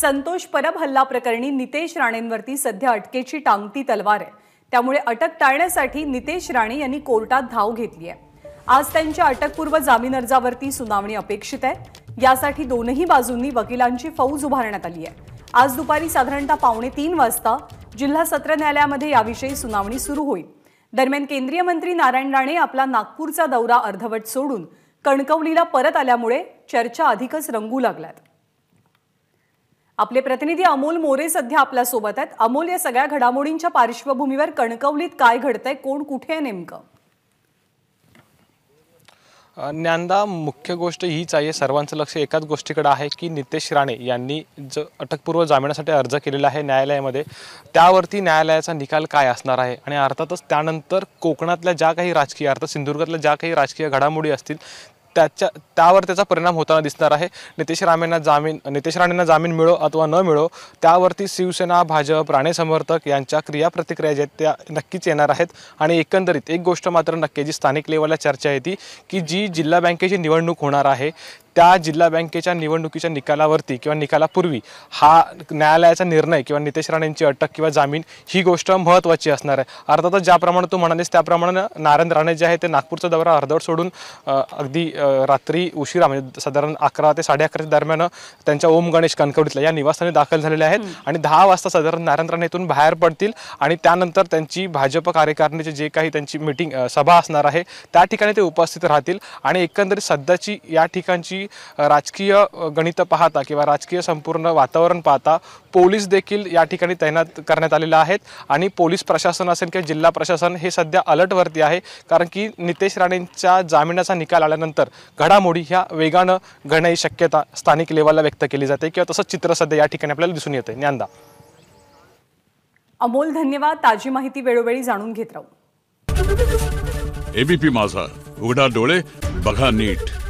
संतोष परब हल्ला प्रकरणी नितेश राणेंवरती सध्या अटकेची टांगती तलवार आहे त्यामुळे अटक टाळण्यासाठी नितेश राणे यांनी कोर्टात धाव घेतली आहे आज त्यांच्या अटकपूर्व जामीन अर्जावरती सुनावणी अपेक्षित आहे यासाठी दोनही बाजूंनी वकिलांची फौज उभारण्यात आली आहे आज दुपारी साधारणतः पावणे तीन वाजता जिल्हा सत्र न्यायालयामध्ये याविषयी सुनावणी सुरू होईल दरम्यान केंद्रीय मंत्री नारायण राणे आपला नागपूरचा दौरा अर्धवट सोडून कणकवलीला परत आल्यामुळे चर्चा अधिकच रंगू लागल्यात आपले प्रतिनिधी अमोल मोरे सध्या आपल्या सोबत आहेत अमोल या सगळ्या घडामोडींच्या पार्श्वभूमीवर कणकवलीत काय घडतंय कोण कुठे आहे नेमकं ज्ञानदा मुख्य गोष्ट हीच आहे सर्वांचं लक्ष एकाच गोष्टीकडे आहे की नितेश राणे यांनी ज अटकपूर्व जामिनासाठी अर्ज केलेला आहे न्यायालयामध्ये त्यावरती न्यायालयाचा निकाल काय असणार आहे आणि अर्थातच त्यानंतर कोकणातल्या ज्या काही राजकीय अर्थात सिंधुदुर्गातल्या ज्या काही राजकीय घडामोडी असतील त्याच्या त्यावर त्याचा परिणाम होताना दिसणार आहे नितेश राणेंना जामीन नितेश राणेंना जामीन मिळो अथवा न मिळो त्यावरती शिवसेना भाजप राणे समर्थक यांच्या क्रियाप्रतिक्रिया ज्या त्या नक्कीच येणार आहेत आणि एकंदरीत एक गोष्ट मात्र नक्की जी स्थानिक लेवलला चर्चा आहे ती की जी जिल्हा बँकेची निवडणूक होणार आहे त्या जिल्हा बँकेच्या निवडणुकीच्या निकालावरती किंवा निकालापूर्वी हा न्यायालयाचा निर्णय किंवा नितेश राणेंची अटक किंवा जामीन ही गोष्ट महत्त्वाची असणार आहे अर्थातच ज्याप्रमाणे तू म्हणालीस त्याप्रमाणे नारायण राणे जे आहे ते नागपूरचा दौरा अर्धवट सोडून अगदी रात्री उशिरा म्हणजे साधारण अकरा ते साडे अकराच्या दरम्यान त्यांच्या ओम गणेश कणकवडीतल्या या निवासस्थानी दाखल झालेले आहेत आणि दहा वाजता साधारण नारायण राणे इथून बाहेर पडतील आणि त्यानंतर त्यांची भाजप कार्यकारिणीचे जे काही त्यांची मिटिंग सभा असणार आहे त्या ठिकाणी ते उपस्थित राहतील आणि एकंदरीत सध्याची या ठिकाणची राजकीय गणित पाहता किंवा राजकीय संपूर्ण वातावरण पाहता पोलीस देखील या ठिकाणी तैनात करण्यात आलेले आहेत आणि पोलीस प्रशासन असेल किंवा जिल्हा प्रशासन हे सध्या अलर्टवरती आहे कारण की नितेश राणेंच्या जामिनाचा निकाल आल्यानंतर घडामोडी ह्या वेगानं घडण्याची शक्यता स्थानिक लेवलला व्यक्त केली जाते किंवा तसंच चित्र सध्या या ठिकाणी आपल्याला दिसून येते ज्ञानदा अमोल धन्यवाद ताजी माहिती वेळोवेळी जाणून घेत राहू एबीपी माझा उघडा डोळे बघा नीट